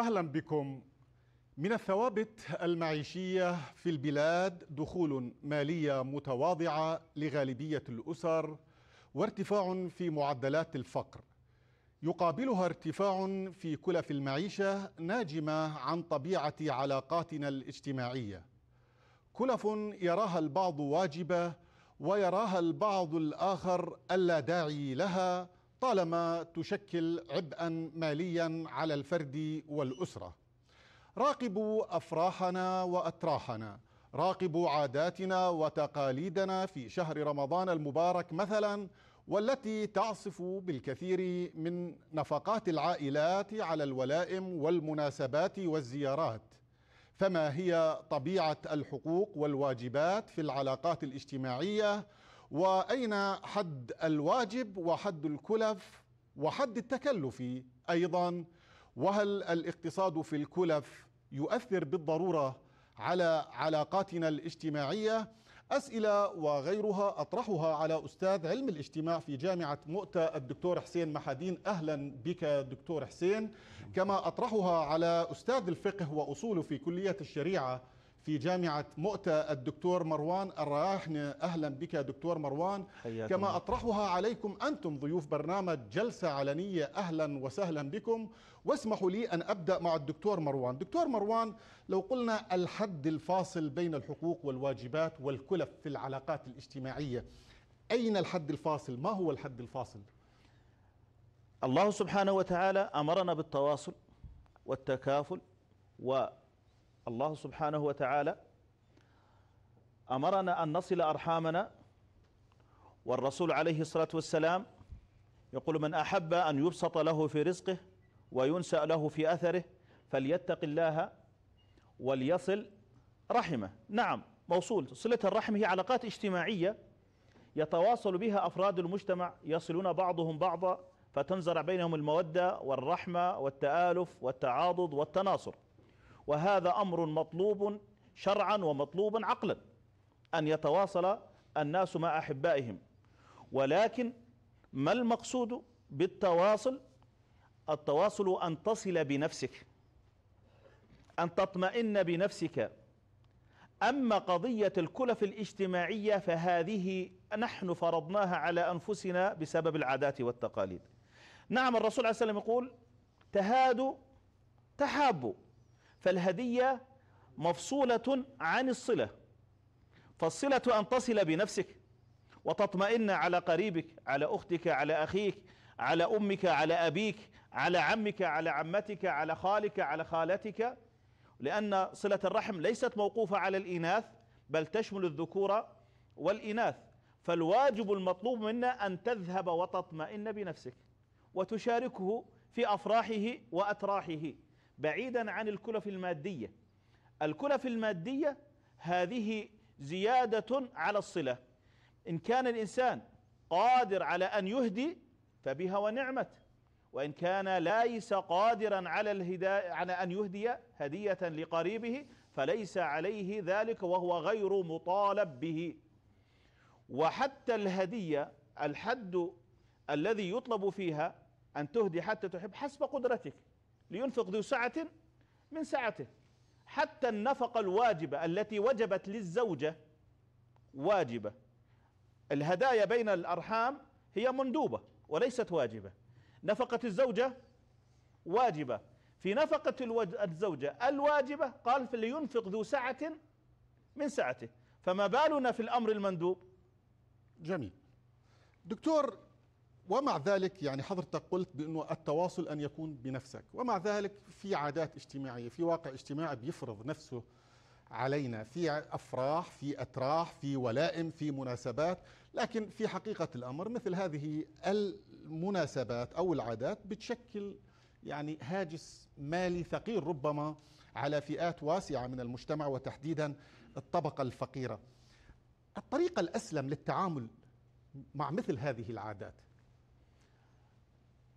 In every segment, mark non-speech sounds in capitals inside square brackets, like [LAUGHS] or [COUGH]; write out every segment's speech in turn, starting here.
أهلا بكم من الثوابت المعيشية في البلاد دخول مالية متواضعة لغالبية الأسر وارتفاع في معدلات الفقر يقابلها ارتفاع في كلف المعيشة ناجمة عن طبيعة علاقاتنا الاجتماعية كلف يراها البعض واجبة ويراها البعض الآخر ألا داعي لها طالما تشكل عبئا ماليا على الفرد والاسره راقبوا افراحنا واتراحنا راقبوا عاداتنا وتقاليدنا في شهر رمضان المبارك مثلا والتي تعصف بالكثير من نفقات العائلات على الولائم والمناسبات والزيارات فما هي طبيعه الحقوق والواجبات في العلاقات الاجتماعيه واين حد الواجب وحد الكلف وحد التكلف ايضا وهل الاقتصاد في الكلف يؤثر بالضروره على علاقاتنا الاجتماعيه اسئله وغيرها اطرحها على استاذ علم الاجتماع في جامعه مؤتة الدكتور حسين محادين اهلا بك دكتور حسين كما اطرحها على استاذ الفقه واصوله في كليه الشريعه في جامعة مؤتة الدكتور مروان الراحن أهلا بك دكتور مروان حياتنا. كما أطرحها عليكم أنتم ضيوف برنامج جلسة علنية أهلا وسهلا بكم واسمحوا لي أن أبدأ مع الدكتور مروان دكتور مروان لو قلنا الحد الفاصل بين الحقوق والواجبات والكلف في العلاقات الاجتماعية أين الحد الفاصل؟ ما هو الحد الفاصل؟ الله سبحانه وتعالى أمرنا بالتواصل والتكافل و الله سبحانه وتعالى أمرنا أن نصل أرحامنا والرسول عليه الصلاة والسلام يقول من أحب أن يبسط له في رزقه وينسأ له في أثره فليتق الله وليصل رحمه نعم موصول صلة الرحم هي علاقات اجتماعية يتواصل بها أفراد المجتمع يصلون بعضهم بعضا فتنزرع بينهم المودة والرحمة والتآلف والتعاضد والتناصر وهذا امر مطلوب شرعا ومطلوب عقلا ان يتواصل الناس مع احبائهم ولكن ما المقصود بالتواصل التواصل ان تصل بنفسك ان تطمئن بنفسك اما قضيه الكلف الاجتماعيه فهذه نحن فرضناها على انفسنا بسبب العادات والتقاليد نعم الرسول عليه الصلاه والسلام يقول تهادوا تحابوا فالهدية مفصولة عن الصلة فالصلة أن تصل بنفسك وتطمئن على قريبك على أختك على أخيك على أمك على أبيك على عمك على عمتك على خالك على خالتك لأن صلة الرحم ليست موقوفة على الإناث بل تشمل الذكور والإناث فالواجب المطلوب منا أن تذهب وتطمئن بنفسك وتشاركه في أفراحه وأتراحه بعيدا عن الكلف المادية الكلف المادية هذه زيادة على الصلة إن كان الإنسان قادر على أن يهدي فبها ونعمت وإن كان ليس قادرا على الهداية على أن يهدي هدية لقريبه فليس عليه ذلك وهو غير مطالب به وحتى الهدية الحد الذي يطلب فيها أن تهدي حتى تحب حسب قدرتك لينفق ذو سعة من سعته حتى النفقة الواجبة التي وجبت للزوجة واجبة الهدايا بين الأرحام هي مندوبة وليست واجبة نفقة الزوجة واجبة في نفقة الزوجة الواجبة قال فلينفق ذو سعة من سعته فما بالنا في الأمر المندوب جميل دكتور ومع ذلك يعني حضرتك قلت بانه التواصل ان يكون بنفسك ومع ذلك في عادات اجتماعيه في واقع اجتماعي بيفرض نفسه علينا في افراح في اتراح في ولائم في مناسبات لكن في حقيقه الامر مثل هذه المناسبات او العادات بتشكل يعني هاجس مالي ثقيل ربما على فئات واسعه من المجتمع وتحديدا الطبقه الفقيره الطريقه الاسلم للتعامل مع مثل هذه العادات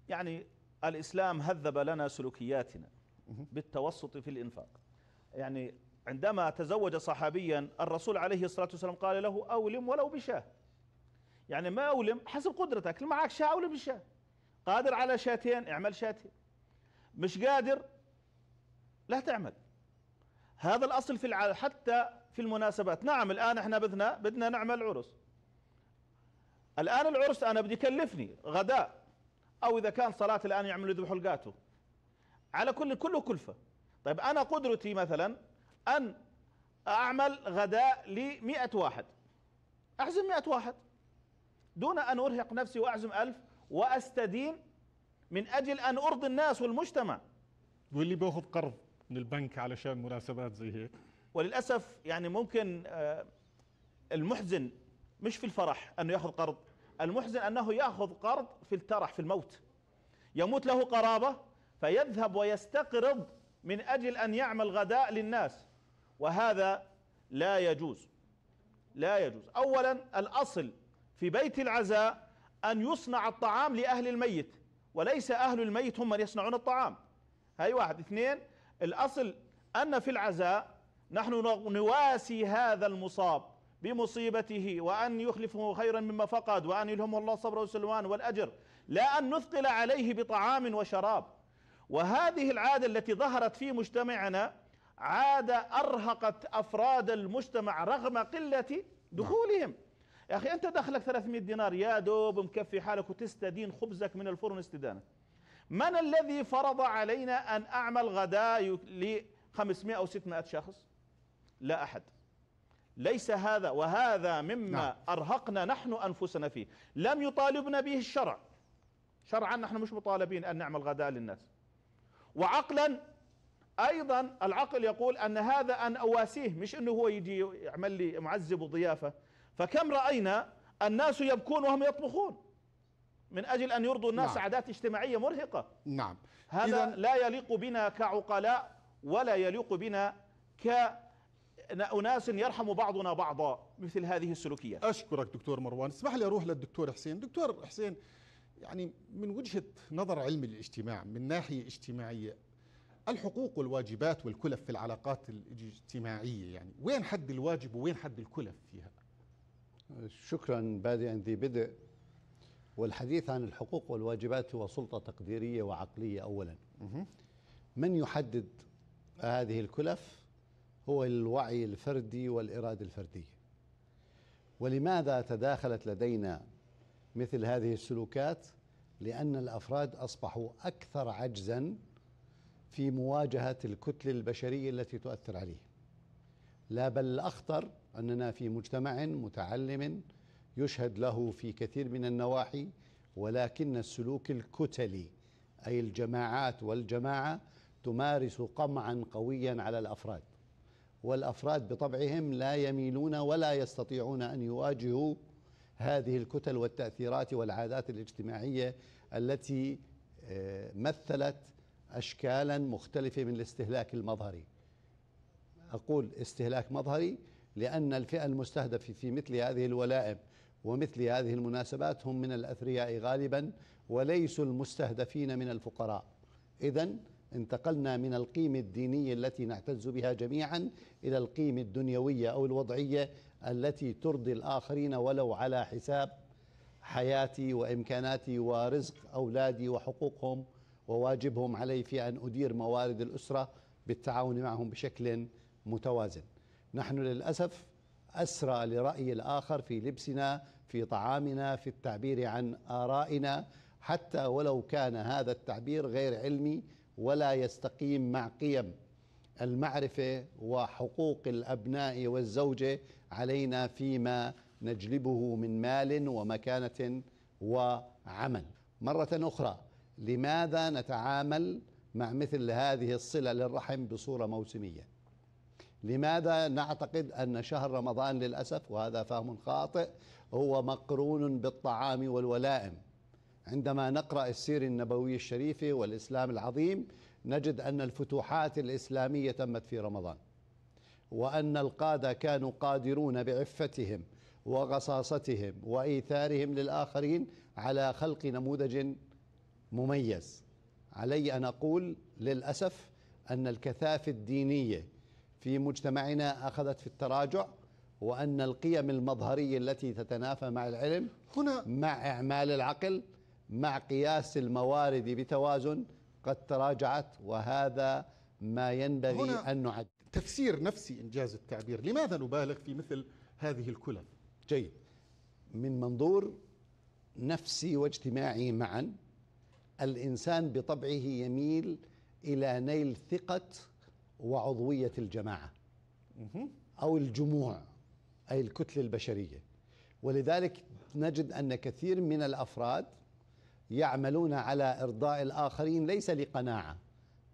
يعني الإسلام هذب لنا سلوكياتنا بالتوسط في الإنفاق يعني عندما تزوج صحابيا الرسول عليه الصلاة والسلام قال له أولم ولو بشاه يعني ما أولم حسب قدرتك اللي معك شاه أولم بشاه قادر على شاتين اعمل شاتين مش قادر لا تعمل هذا الأصل في العالم حتى في المناسبات نعم الآن احنا بدنا بدنا نعمل عرس الآن العرس أنا بدي يكلفني غداء او اذا كان صلاه الان يعمل ذبح القاته على كل كله كلفه طيب انا قدرتي مثلا ان اعمل غداء لمئة واحد اعزم مئة واحد دون ان ارهق نفسي واعزم ألف واستدين من اجل ان ارضي الناس والمجتمع واللي بياخذ قرض من البنك علشان مناسبات زي هيك وللاسف يعني ممكن آه، المحزن مش في الفرح انه ياخذ قرض المحزن أنه يأخذ قرض في الترح في الموت يموت له قرابة فيذهب ويستقرض من أجل أن يعمل غداء للناس وهذا لا يجوز لا يجوز أولا الأصل في بيت العزاء أن يصنع الطعام لأهل الميت وليس أهل الميت هم من يصنعون الطعام هاي واحد اثنين الأصل أن في العزاء نحن نواسي هذا المصاب بمصيبته وأن يخلفه خيرا مما فقد وأن يلهمه الله الصبر وسلوان والأجر لا أن نثقل عليه بطعام وشراب وهذه العادة التي ظهرت في مجتمعنا عادة أرهقت أفراد المجتمع رغم قلة دخولهم يا أخي أنت دخلك 300 دينار يا دوب مكفي حالك وتستدين خبزك من الفرن استدانة من الذي فرض علينا أن أعمل غداء ل 500 أو 600 شخص لا أحد ليس هذا وهذا مما نعم. أرهقنا نحن أنفسنا فيه لم يطالبنا به الشرع شرعا نحن مش مطالبين أن نعمل غداء للناس وعقلا أيضا العقل يقول أن هذا أن أواسيه مش أنه هو يجي يعمل لي معزب وضيافة فكم رأينا الناس يبكون وهم يطبخون من أجل أن يرضوا الناس نعم. عادات اجتماعية مرهقة نعم هذا لا يليق بنا كعقلاء ولا يليق بنا ك أناس يرحم بعضنا بعضا مثل هذه السلوكيات أشكرك دكتور مروان اسمح لي أروح للدكتور حسين دكتور حسين يعني من وجهة نظر علم الاجتماع من ناحية اجتماعية الحقوق والواجبات والكلف في العلاقات الاجتماعية يعني وين حد الواجب وين حد الكلف فيها شكرا بادئا ذي بدء والحديث عن الحقوق والواجبات هو سلطة تقديرية وعقلية أولا من يحدد هذه الكلف هو الوعي الفردي والإرادة الفردية ولماذا تداخلت لدينا مثل هذه السلوكات لأن الأفراد أصبحوا أكثر عجزا في مواجهة الكتلة البشرية التي تؤثر عليه لا بل الأخطر أننا في مجتمع متعلم يشهد له في كثير من النواحي ولكن السلوك الكتلي أي الجماعات والجماعة تمارس قمعا قويا على الأفراد والافراد بطبعهم لا يميلون ولا يستطيعون ان يواجهوا هذه الكتل والتاثيرات والعادات الاجتماعيه التي آه، مثلت اشكالا مختلفه من الاستهلاك المظهري. اقول استهلاك مظهري لان الفئه المستهدفه في مثل هذه الولائم ومثل هذه المناسبات هم من الاثرياء غالبا وليسوا المستهدفين من الفقراء. اذا انتقلنا من القيمة الدينية التي نعتز بها جميعا إلى القيمة الدنيوية أو الوضعية التي ترضي الآخرين ولو على حساب حياتي وإمكاناتي ورزق أولادي وحقوقهم وواجبهم علي في أن أدير موارد الأسرة بالتعاون معهم بشكل متوازن نحن للأسف أسرى لرأي الآخر في لبسنا في طعامنا في التعبير عن آرائنا حتى ولو كان هذا التعبير غير علمي ولا يستقيم مع قيم المعرفة وحقوق الأبناء والزوجة علينا فيما نجلبه من مال ومكانة وعمل مرة أخرى لماذا نتعامل مع مثل هذه الصلة للرحم بصورة موسمية لماذا نعتقد أن شهر رمضان للأسف وهذا فهم خاطئ هو مقرون بالطعام والولائم عندما نقرأ السير النبوي الشريفة والإسلام العظيم نجد أن الفتوحات الإسلامية تمت في رمضان وأن القادة كانوا قادرون بعفتهم وغصاصتهم وإيثارهم للآخرين على خلق نموذج مميز علي أن أقول للأسف أن الكثافة الدينية في مجتمعنا أخذت في التراجع وأن القيم المظهرية التي تتنافى مع العلم هنا مع إعمال العقل مع قياس الموارد بتوازن قد تراجعت وهذا ما ينبغي أن نعد تفسير نفسي إنجاز التعبير لماذا نبالغ في مثل هذه الكلل جيد من منظور نفسي واجتماعي معا الإنسان بطبعه يميل إلى نيل ثقة وعضوية الجماعة أو الجموع أي الكتلة البشرية ولذلك نجد أن كثير من الأفراد يعملون على إرضاء الآخرين ليس لقناعة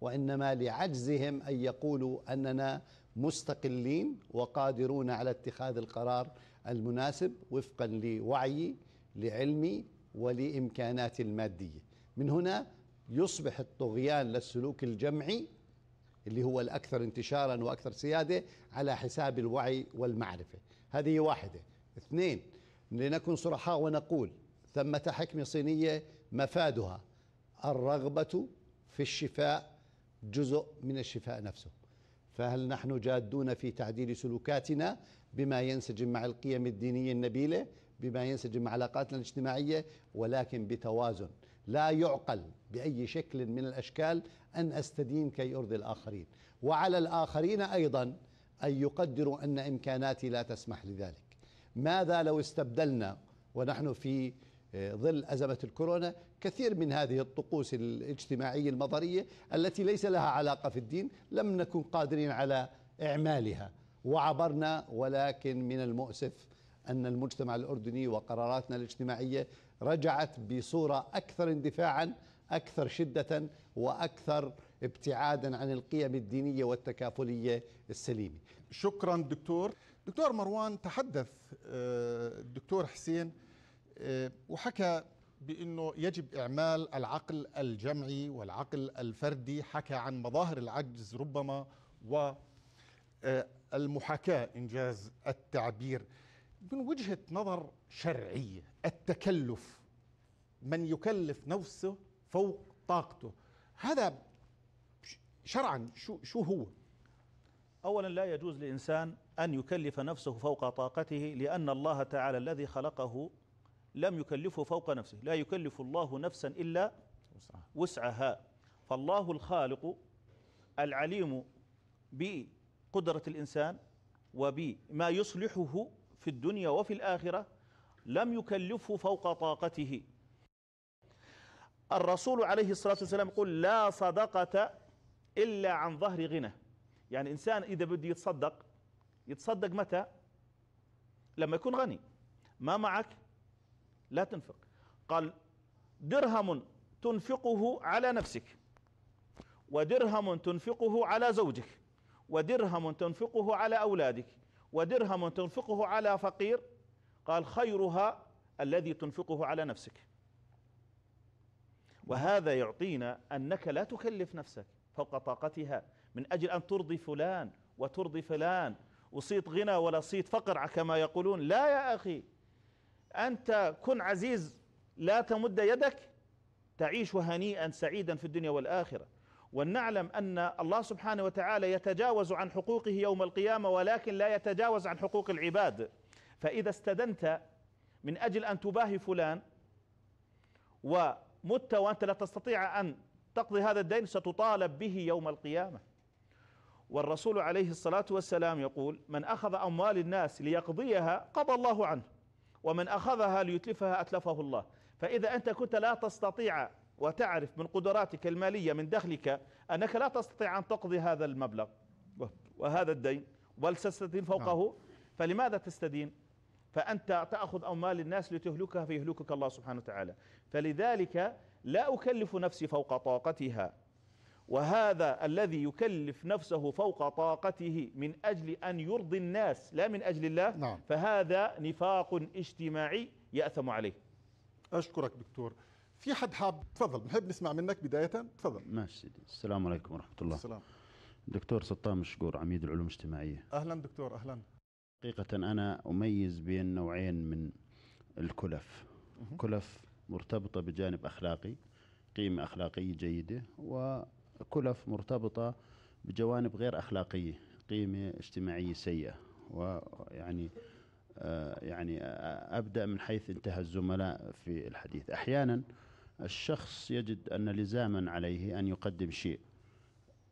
وإنما لعجزهم أن يقولوا أننا مستقلين وقادرون على اتخاذ القرار المناسب وفقا لوعيي لعلمي ولإمكاناتي المادية من هنا يصبح الطغيان للسلوك الجمعي اللي هو الأكثر انتشارا وأكثر سيادة على حساب الوعي والمعرفة هذه واحدة اثنين لنكن صرحاء ونقول ثمة حكمة صينية مفادها الرغبة في الشفاء جزء من الشفاء نفسه فهل نحن جادون في تعديل سلوكاتنا بما ينسجم مع القيم الدينية النبيلة بما ينسجم مع علاقاتنا الاجتماعية ولكن بتوازن لا يعقل بأي شكل من الأشكال أن أستدين كي أرضي الآخرين وعلى الآخرين أيضا أن يقدروا أن إمكاناتي لا تسمح لذلك ماذا لو استبدلنا ونحن في ظل أزمة الكورونا كثير من هذه الطقوس الاجتماعية المضرية التي ليس لها علاقة في الدين لم نكن قادرين على إعمالها وعبرنا ولكن من المؤسف أن المجتمع الأردني وقراراتنا الاجتماعية رجعت بصورة أكثر اندفاعا أكثر شدة وأكثر ابتعادا عن القيم الدينية والتكافلية السليمة شكرا دكتور دكتور مروان تحدث آه، الدكتور حسين آه، وحكى بانه يجب اعمال العقل الجمعي والعقل الفردي حكى عن مظاهر العجز ربما و آه، المحاكاه انجاز التعبير من وجهه نظر شرعيه التكلف من يكلف نفسه فوق طاقته هذا شرعا شو شو هو اولا لا يجوز لانسان ان يكلف نفسه فوق طاقته لان الله تعالى الذي خلقه لم يكلفه فوق نفسه لا يكلف الله نفسا إلا وسعها فالله الخالق العليم بقدرة الإنسان وبما يصلحه في الدنيا وفي الآخرة لم يكلفه فوق طاقته الرسول عليه الصلاة والسلام يقول لا صدقة إلا عن ظهر غنى يعني إنسان إذا بده يتصدق يتصدق متى لما يكون غني ما معك لا تنفق قال درهم تنفقه على نفسك ودرهم تنفقه على زوجك ودرهم تنفقه على أولادك ودرهم تنفقه على فقير قال خيرها الذي تنفقه على نفسك وهذا يعطينا أنك لا تكلف نفسك فوق طاقتها من أجل أن ترضي فلان وترضي فلان وصيت غنى ولا صيت فقر كما يقولون لا يا أخي أنت كن عزيز لا تمد يدك تعيش هنيئا سعيدا في الدنيا والآخرة ولنعلم أن الله سبحانه وتعالى يتجاوز عن حقوقه يوم القيامة ولكن لا يتجاوز عن حقوق العباد فإذا استدنت من أجل أن تباهي فلان ومت وأنت لا تستطيع أن تقضي هذا الدين ستطالب به يوم القيامة والرسول عليه الصلاة والسلام يقول من أخذ أموال الناس ليقضيها قضى الله عنه ومن أخذها ليتلفها أتلفه الله فإذا أنت كنت لا تستطيع وتعرف من قدراتك المالية من دخلك أنك لا تستطيع أن تقضي هذا المبلغ وهذا الدين بل فوقه نعم. فلماذا تستدين فأنت تأخذ أموال الناس لتهلكها فيهلكك الله سبحانه وتعالى فلذلك لا أكلف نفسي فوق طاقتها وهذا الذي يكلف نفسه فوق طاقته من أجل أن يرضي الناس لا من أجل الله نعم. فهذا نفاق اجتماعي يأثم عليه أشكرك دكتور في حد حاب تفضل نحب نسمع منك بداية تفضل ماشي السلام عليكم ورحمة الله السلام دكتور سطام الشقور عميد العلوم الاجتماعية أهلا دكتور أهلا حقيقة أنا أميز بين نوعين من الكلف كلف مرتبطة بجانب أخلاقي قيمة أخلاقية جيدة و كلف مرتبطة بجوانب غير أخلاقية قيمة اجتماعية سيئة ويعني يعني, آه، يعني، آه، أبدأ من حيث انتهى الزملاء في الحديث أحيانا الشخص يجد أن لزاما عليه أن يقدم شيء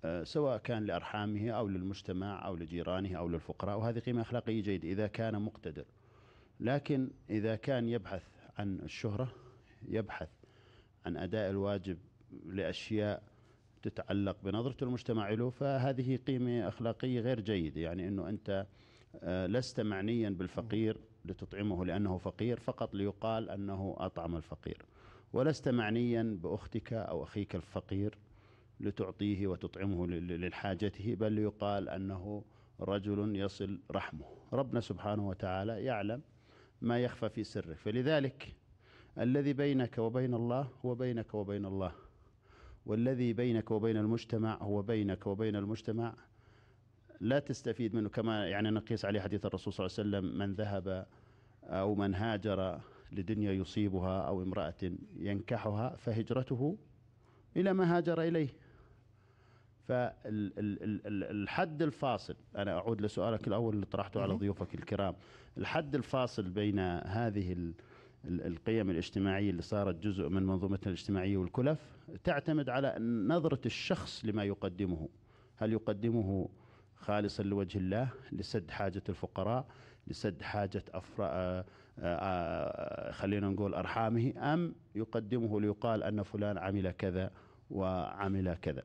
آه، سواء كان لأرحامه أو للمجتمع أو لجيرانه أو للفقراء وهذه قيمة أخلاقية جيدة إذا كان مقتدر لكن إذا كان يبحث عن الشهرة يبحث عن أداء الواجب لأشياء تتعلق بنظرة المجتمع له فهذه قيمة أخلاقية غير جيدة يعني أنه أنت آه، لست معنيا بالفقير لتطعمه لأنه فقير فقط ليقال أنه أطعم الفقير ولست معنيا بأختك أو أخيك الفقير لتعطيه وتطعمه لحاجته بل ليقال أنه رجل يصل رحمه ربنا سبحانه وتعالى يعلم ما يخفى في سره فلذلك الذي بينك وبين الله هو بينك وبين الله والذي بينك وبين المجتمع هو بينك وبين المجتمع لا تستفيد منه كما يعني نقيس عليه حديث الرسول صلى الله عليه وسلم من ذهب أو من هاجر لدنيا يصيبها أو امرأة ينكحها فهجرته إلى ما هاجر إليه فالحد الفاصل أنا أعود لسؤالك الأول اللي طرحته على ضيوفك الكرام الحد الفاصل بين هذه القيم الاجتماعية اللي صارت جزء من منظومتنا الاجتماعية والكلف تعتمد على نظرة الشخص لما يقدمه هل يقدمه خالصا لوجه الله لسد حاجة الفقراء لسد حاجة أفرا آه، آه، آه، خلينا نقول أرحامه أم يقدمه ليقال أن فلان عمل كذا وعمل كذا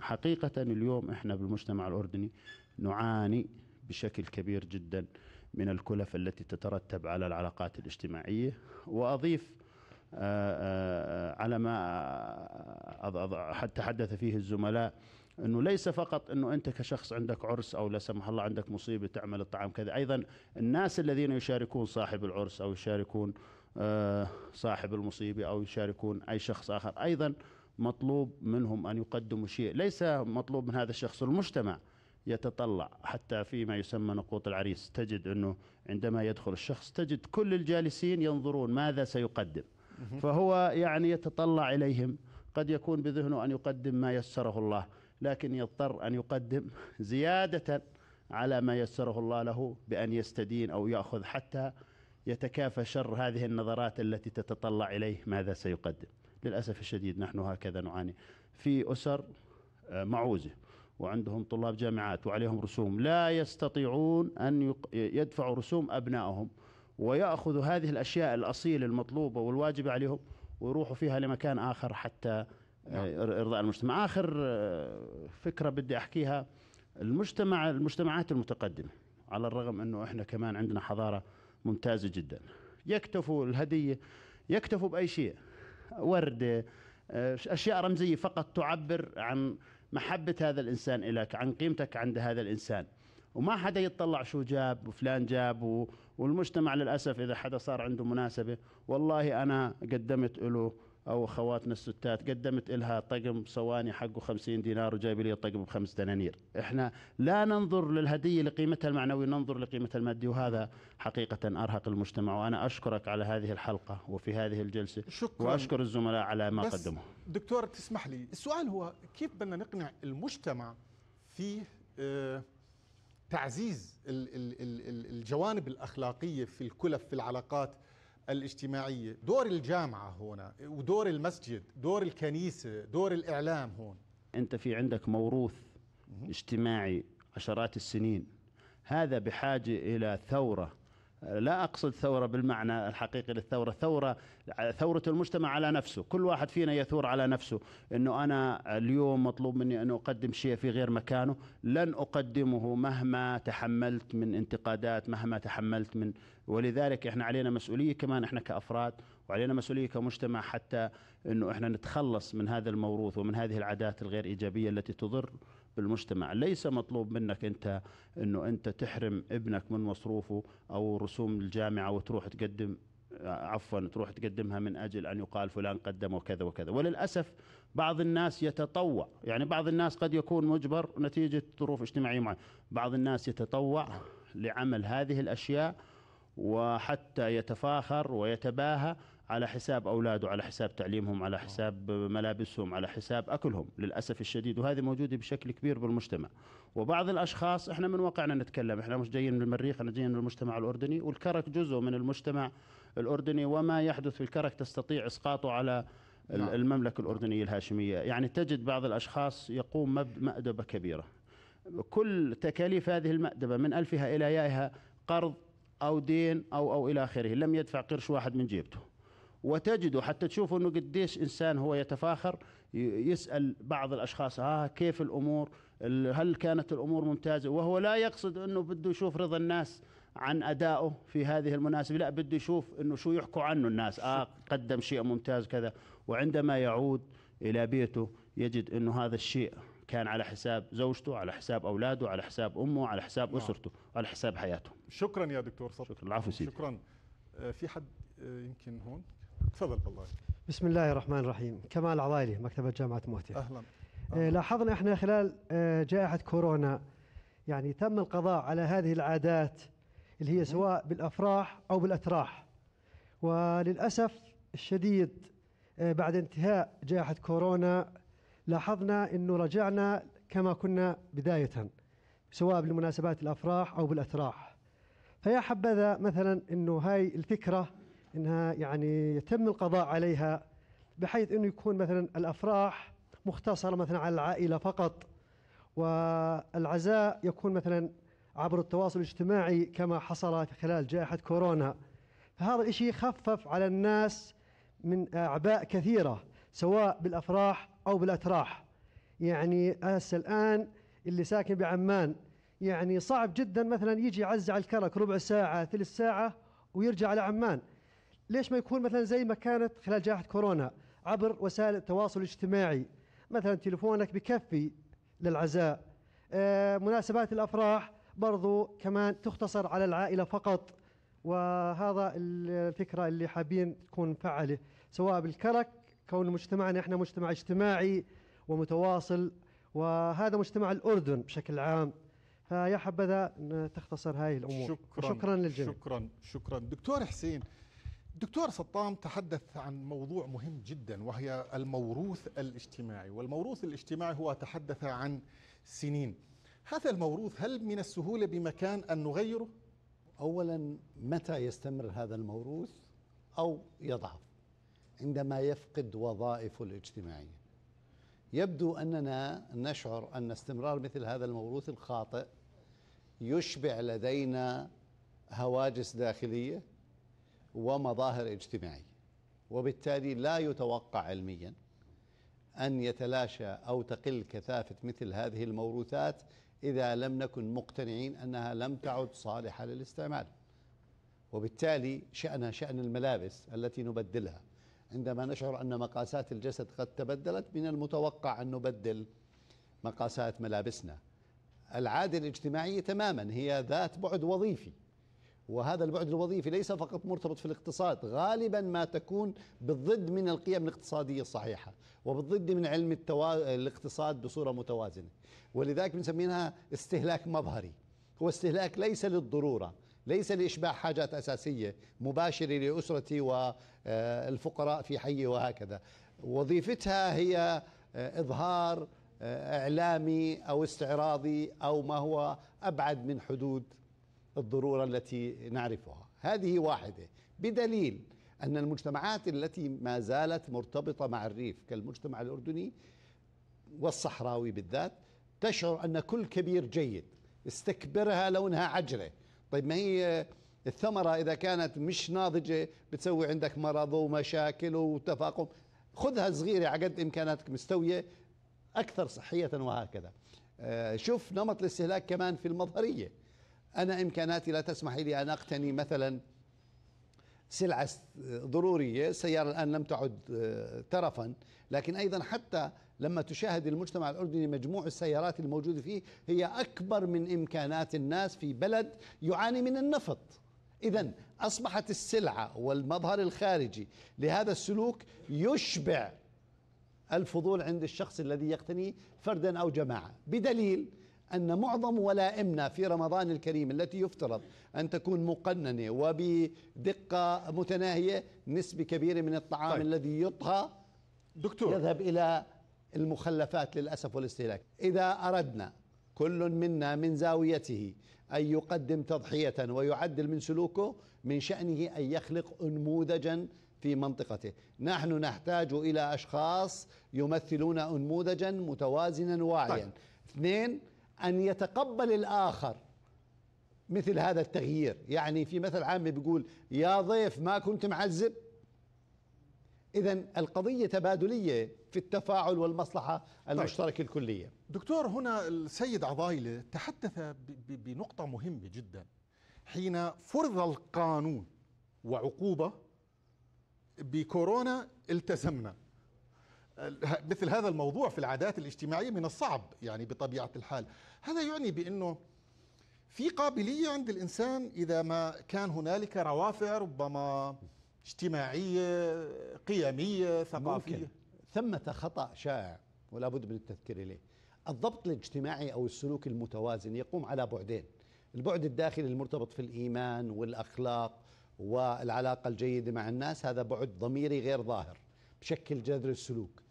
حقيقة اليوم إحنا بالمجتمع الأردني نعاني بشكل كبير جدا من الكلف التي تترتب على العلاقات الاجتماعية وأضيف آه، آه، على ما آه، تحدث فيه الزملاء انه ليس فقط انه انت كشخص عندك عرس او لا سمح الله عندك مصيبه تعمل الطعام كذا ايضا الناس الذين يشاركون صاحب العرس او يشاركون صاحب المصيبه او يشاركون اي شخص اخر ايضا مطلوب منهم ان يقدموا شيء ليس مطلوب من هذا الشخص المجتمع يتطلع حتى فيما يسمى نقوط العريس تجد أنه عندما يدخل الشخص تجد كل الجالسين ينظرون ماذا سيقدم فهو يعني يتطلع إليهم قد يكون بذهنه أن يقدم ما يسره الله لكن يضطر أن يقدم زيادة على ما يسره الله له بأن يستدين أو يأخذ حتى يتكافى شر هذه النظرات التي تتطلع إليه ماذا سيقدم للأسف الشديد نحن هكذا نعاني في أسر آه، معوزة وعندهم طلاب جامعات وعليهم رسوم لا يستطيعون أن يدفعوا رسوم أبنائهم ويأخذوا هذه الأشياء الأصيلة المطلوبة والواجبة عليهم ويروحوا فيها لمكان آخر حتى آه، نعم. إرضاء المجتمع آخر آه، فكرة بدي أحكيها المجتمع المجتمعات المتقدمة على الرغم أنه إحنا كمان عندنا حضارة ممتازة جدا يكتفوا الهدية يكتفوا بأي شيء وردة آه، أشياء رمزية فقط تعبر عن محبة هذا الإنسان إليك عن قيمتك عند هذا الإنسان وما حدا يتطلع شو جاب وفلان جاب و... والمجتمع للأسف إذا حدا صار عنده مناسبة والله أنا قدمت له او اخواتنا الستات قدمت لها طقم صواني حقه 50 دينار وجايب لي طقم بخمس دنانير احنا لا ننظر للهديه لقيمتها المعنويه ننظر لقيمتها الماديه وهذا حقيقه ارهق المجتمع وانا اشكرك على هذه الحلقه وفي هذه الجلسه شكرا واشكر الزملاء على ما بس قدموا دكتور تسمح لي السؤال هو كيف بدنا نقنع المجتمع في آه تعزيز الجوانب الاخلاقيه في الكلف في العلاقات الاجتماعية دور الجامعة هنا ودور المسجد دور الكنيسة دور الإعلام هون أنت في عندك موروث اجتماعي عشرات السنين هذا بحاجة إلى ثورة لا اقصد ثوره بالمعنى الحقيقي للثوره ثوره ثوره المجتمع على نفسه كل واحد فينا يثور على نفسه انه انا اليوم مطلوب مني ان اقدم شيء في غير مكانه لن اقدمه مهما تحملت من انتقادات مهما تحملت من ولذلك احنا علينا مسؤوليه كمان احنا كافراد وعلينا مسؤوليه كمجتمع حتى انه احنا نتخلص من هذا الموروث ومن هذه العادات الغير ايجابيه التي تضر بالمجتمع ليس مطلوب منك انت انه انت تحرم ابنك من مصروفه او رسوم الجامعه وتروح تقدم عفوا تروح تقدمها من اجل ان يقال فلان قدم وكذا وكذا وللاسف بعض الناس يتطوع يعني بعض الناس قد يكون مجبر نتيجه ظروف اجتماعيه معينه بعض الناس يتطوع لعمل هذه الاشياء وحتى يتفاخر ويتباهى على حساب أولاده على حساب تعليمهم على حساب ملابسهم على حساب أكلهم للأسف الشديد وهذه موجودة بشكل كبير بالمجتمع وبعض الأشخاص إحنا من واقعنا نتكلم إحنا مش جايين من المريخ إحنا جايين من المجتمع الأردني والكرك جزء من المجتمع الأردني وما يحدث في الكرك تستطيع إسقاطه على نعم. المملكة الأردنية الهاشمية يعني تجد بعض الأشخاص يقوم مأدبة كبيرة كل تكاليف هذه المأدبة من ألفها إلى يائها قرض أو دين أو أو إلى آخره لم يدفع قرش واحد من جيبته وتجده حتى تشوف انه قديش انسان هو يتفاخر يسال بعض الاشخاص ها آه كيف الامور هل كانت الامور ممتازه وهو لا يقصد انه بده يشوف رضا الناس عن ادائه في هذه المناسبه لا بده يشوف انه شو يحكوا عنه الناس اه قدم شيء ممتاز كذا وعندما يعود الى بيته يجد انه هذا الشيء كان على حساب زوجته على حساب اولاده على حساب امه على حساب نعم. اسرته على حساب حياته شكرا يا دكتور صبر شكرا العفو سيدي شكرا آه، في حد آه، يمكن هون تفضل بالله بسم الله الرحمن الرحيم كمال عضايلي مكتبة جامعة موتي أهلا, أهلا. لاحظنا احنا خلال آه، جائحة كورونا يعني تم القضاء على هذه العادات اللي هي سواء بالأفراح أو بالأتراح وللأسف الشديد آه، بعد انتهاء جائحة كورونا لاحظنا أنه رجعنا كما كنا بداية سواء بالمناسبات الأفراح أو بالأتراح فيا حبذا مثلا أنه هاي الفكرة انها يعني يتم القضاء عليها بحيث انه يكون مثلا الافراح مختصره مثلا على العائله فقط والعزاء يكون مثلا عبر التواصل الاجتماعي كما حصل خلال جائحه كورونا فهذا الشيء خفف على الناس من اعباء كثيره سواء بالافراح او بالاتراح يعني هسه الان اللي ساكن بعمان يعني صعب جدا مثلا يجي يعزع الكرك ربع ساعه ثلث ساعه ويرجع لعمان ليش ما يكون مثلا زي ما كانت خلال جائحة كورونا عبر وسائل التواصل الاجتماعي مثلا تليفونك بكفي للعزاء آه، مناسبات الأفراح برضو كمان تختصر على العائلة فقط وهذا الفكرة اللي حابين تكون مفعلة سواء بالكرك كون مجتمعنا احنا مجتمع اجتماعي ومتواصل وهذا مجتمع الأردن بشكل عام فيا حبذا تختصر هاي الأمور شكرا شكرا للجميع شكرا شكرا دكتور حسين الدكتور سطام تحدث عن موضوع مهم جدا وهي الموروث الاجتماعي والموروث الاجتماعي هو تحدث عن سنين هذا الموروث هل من السهولة بمكان أن نغيره؟ أولا متى يستمر هذا الموروث أو يضعف عندما يفقد وظائفه الاجتماعية يبدو أننا نشعر أن استمرار مثل هذا الموروث الخاطئ يشبع لدينا هواجس داخلية ومظاهر اجتماعية وبالتالي لا يتوقع علميا أن يتلاشى أو تقل كثافة مثل هذه الموروثات إذا لم نكن مقتنعين أنها لم تعد صالحة للاستعمال وبالتالي شأنها شأن الملابس التي نبدلها عندما نشعر أن مقاسات الجسد قد تبدلت من المتوقع أن نبدل مقاسات ملابسنا العادة الاجتماعية تماما هي ذات بعد وظيفي وهذا البعد الوظيفي ليس فقط مرتبط في الاقتصاد غالبا ما تكون بالضد من القيم الاقتصادية الصحيحة وبالضد من علم التوا... الاقتصاد بصورة متوازنة ولذلك بنسميها استهلاك مظهري هو استهلاك ليس للضرورة ليس لإشباع حاجات أساسية مباشرة لأسرتي والفقراء آه، في حي وهكذا وظيفتها هي آه، إظهار آه، إعلامي أو استعراضي أو ما هو أبعد من حدود الضرورة التي نعرفها هذه واحدة بدليل أن المجتمعات التي ما زالت مرتبطة مع الريف كالمجتمع الأردني والصحراوي بالذات تشعر أن كل كبير جيد استكبرها لونها عجرة طيب ما هي الثمرة إذا كانت مش ناضجة بتسوي عندك مرض ومشاكل وتفاقم خذها صغيرة على قد إمكاناتك مستوية أكثر صحية وهكذا آه، شوف نمط الاستهلاك كمان في المظهرية أنا إمكاناتي لا تسمح لي أن أقتني مثلا سلعة ضرورية السيارة الآن لم تعد آه، ترفا لكن أيضا حتى لما تشاهد المجتمع الأردني مجموع السيارات الموجودة فيه هي أكبر من إمكانات الناس في بلد يعاني من النفط إذا أصبحت السلعة والمظهر الخارجي لهذا السلوك يشبع الفضول عند الشخص الذي يقتني فردا أو جماعة بدليل أن معظم ولائمنا في رمضان الكريم التي يفترض أن تكون مقننة وبدقة متناهية نسبة كبيرة من الطعام طيب. الذي يطهى دكتور يذهب إلى المخلفات للأسف والاستهلاك إذا أردنا كل منا من زاويته أن يقدم تضحية ويعدل من سلوكه من شأنه أن يخلق أنموذجا في منطقته نحن نحتاج إلى أشخاص يمثلون أنموذجا متوازنا واعيا طيب. اثنين أن يتقبل الآخر مثل هذا التغيير يعني في مثل عامي بيقول يا ضيف ما كنت معذب إذا القضية تبادلية في التفاعل والمصلحة طيب. المشتركة طيب. الكلية دكتور هنا السيد عضايلة تحدث بنقطة مهمة جدا حين فرض القانون وعقوبة بكورونا التزمنا مثل هذا الموضوع في العادات الاجتماعية من الصعب يعني بطبيعة الحال هذا يعني بأنه في قابلية عند الإنسان إذا ما كان هنالك روافع ربما اجتماعية قيمية ثقافية ممكن. ثمة خطأ شائع ولا بد من التذكير إليه الضبط الاجتماعي أو السلوك المتوازن يقوم على بعدين البعد الداخلي المرتبط في الإيمان والأخلاق والعلاقة الجيدة مع الناس هذا بعد ضميري غير ظاهر بشكل جذر السلوك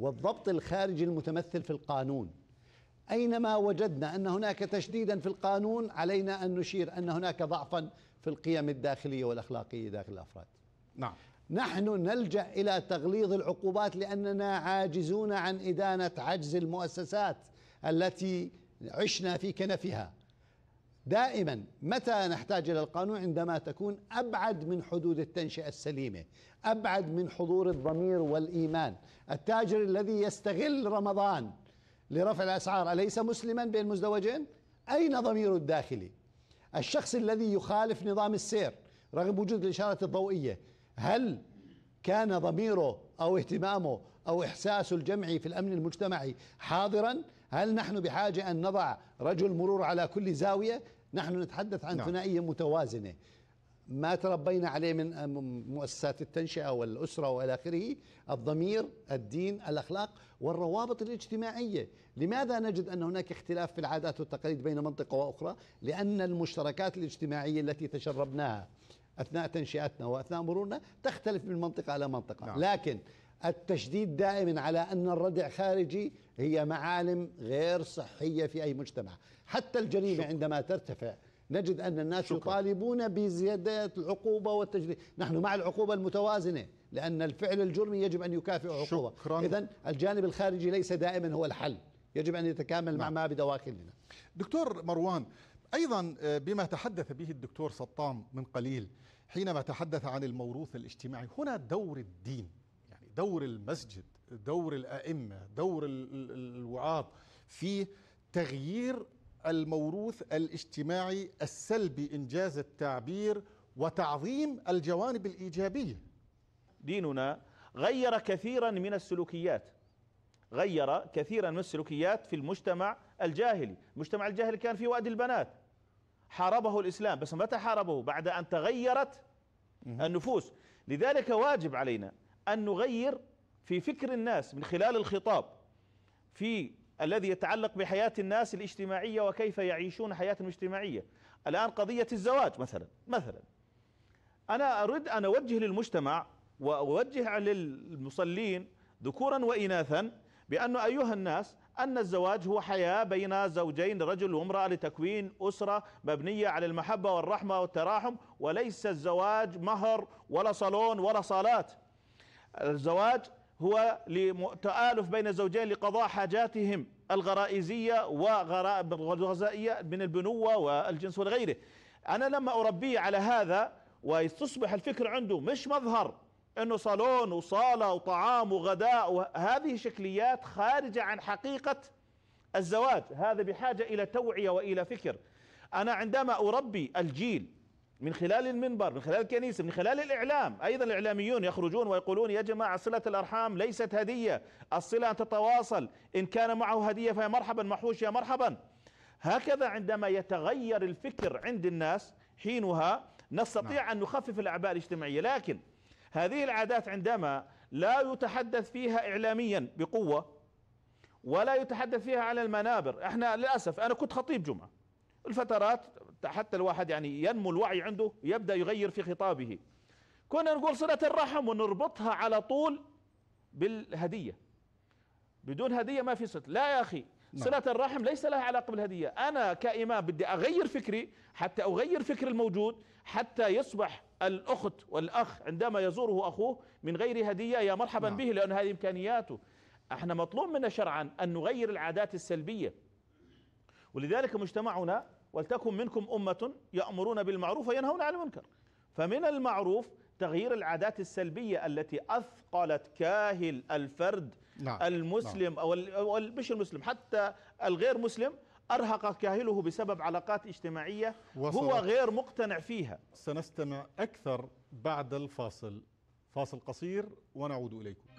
والضبط الخارجي المتمثل في القانون اينما وجدنا ان هناك تشديدا في القانون علينا ان نشير ان هناك ضعفا في القيم الداخليه والاخلاقيه داخل الافراد نعم نحن نلجا الى تغليظ العقوبات لاننا عاجزون عن ادانه عجز المؤسسات التي عشنا في كنفها دائما متى نحتاج الى القانون عندما تكون ابعد من حدود التنشئه السليمه، ابعد من حضور الضمير والايمان، التاجر الذي يستغل رمضان لرفع الاسعار اليس مسلما بين مزدوجين؟ اين ضميره الداخلي؟ الشخص الذي يخالف نظام السير رغم وجود الاشاره الضوئيه، هل كان ضميره او اهتمامه او احساسه الجمعي في الامن المجتمعي حاضرا؟ هل نحن بحاجة أن نضع رجل مرور على كل زاوية نحن نتحدث عن نعم. ثنائية متوازنة ما تربينا عليه من مؤسسات التنشئة والأسرة وإلى آخره الضمير الدين الأخلاق والروابط الاجتماعية لماذا نجد أن هناك اختلاف في العادات والتقاليد بين منطقة وأخرى لأن المشتركات الاجتماعية التي تشربناها أثناء تنشئتنا وأثناء مرورنا تختلف من منطقة إلى منطقة نعم. لكن التشديد دائما على أن الردع خارجي هي معالم غير صحية في أي مجتمع حتى الجريمة شكرا. عندما ترتفع نجد أن الناس شكرا. يطالبون بزيادة العقوبة والتجريم نحن مع العقوبة المتوازنة لأن الفعل الجرمي يجب أن يكافئ عقوبة إذا الجانب الخارجي ليس دائما هو الحل يجب أن يتكامل مع نعم. ما بدواخلنا دكتور مروان أيضا آه، بما تحدث به الدكتور سطام من قليل حينما تحدث عن الموروث الاجتماعي هنا دور الدين دور المسجد دور الائمه دور الوعاظ في تغيير الموروث الاجتماعي السلبي انجاز التعبير وتعظيم الجوانب الايجابيه ديننا غير كثيرا من السلوكيات غير كثيرا من السلوكيات في المجتمع الجاهلي المجتمع الجاهلي كان في وادي البنات حاربه الإسلام بس متى حاربه بعد أن تغيرت النفوس لذلك واجب علينا أن نغير في فكر الناس من خلال الخطاب في الذي يتعلق بحياة الناس الاجتماعية وكيف يعيشون حياتهم الاجتماعية الآن قضية الزواج مثلا مثلا أنا أريد أن أوجه للمجتمع وأوجه للمصلين ذكورا وإناثا بأن أيها الناس أن الزواج هو حياة بين زوجين رجل وامرأة لتكوين أسرة مبنية على المحبة والرحمة والتراحم وليس الزواج مهر ولا صالون ولا صالات الزواج هو لتآلف بين الزوجين لقضاء حاجاتهم الغرائزية الغذائية من البنوة والجنس وغيره أنا لما أربيه على هذا وتصبح الفكر عنده مش مظهر أنه صالون وصالة وطعام وغداء هذه شكليات خارجة عن حقيقة الزواج هذا بحاجة إلى توعية وإلى فكر أنا عندما أربي الجيل من خلال المنبر من خلال الكنيسة من خلال الإعلام أيضا الإعلاميون يخرجون ويقولون يا جماعة صلة الأرحام ليست هدية الصلة أن تتواصل إن كان معه هدية فهي مرحبا محوش يا مرحبا هكذا عندما يتغير الفكر عند الناس حينها نستطيع نعم. أن نخفف الأعباء الاجتماعية لكن هذه العادات عندما لا يتحدث فيها إعلاميا بقوة ولا يتحدث فيها على المنابر احنا للأسف أنا كنت خطيب جمعة الفترات حتى الواحد يعني ينمو الوعي عنده يبدأ يغير في خطابه كنا نقول صلة الرحم ونربطها على طول بالهدية بدون هدية ما في صلة لا يا أخي نعم. صلة الرحم ليس لها علاقة بالهدية أنا كإمام بدي أغير فكري حتى أغير فكر الموجود حتى يصبح الأخت والأخ عندما يزوره أخوه من غير هدية يا مرحبا نعم. به لأن هذه إمكانياته احنا مطلوب منا شرعا أن نغير العادات السلبية ولذلك مجتمعنا ولتكن منكم أمة يأمرون بالمعروف وينهون عن المنكر فمن المعروف تغيير العادات السلبية التي أثقلت كاهل الفرد نعم. نعم. المسلم نعم. أو مش المسلم حتى الغير مسلم أرهق كاهله بسبب علاقات اجتماعية هو غير مقتنع فيها سنستمع أكثر بعد الفاصل فاصل قصير ونعود إليكم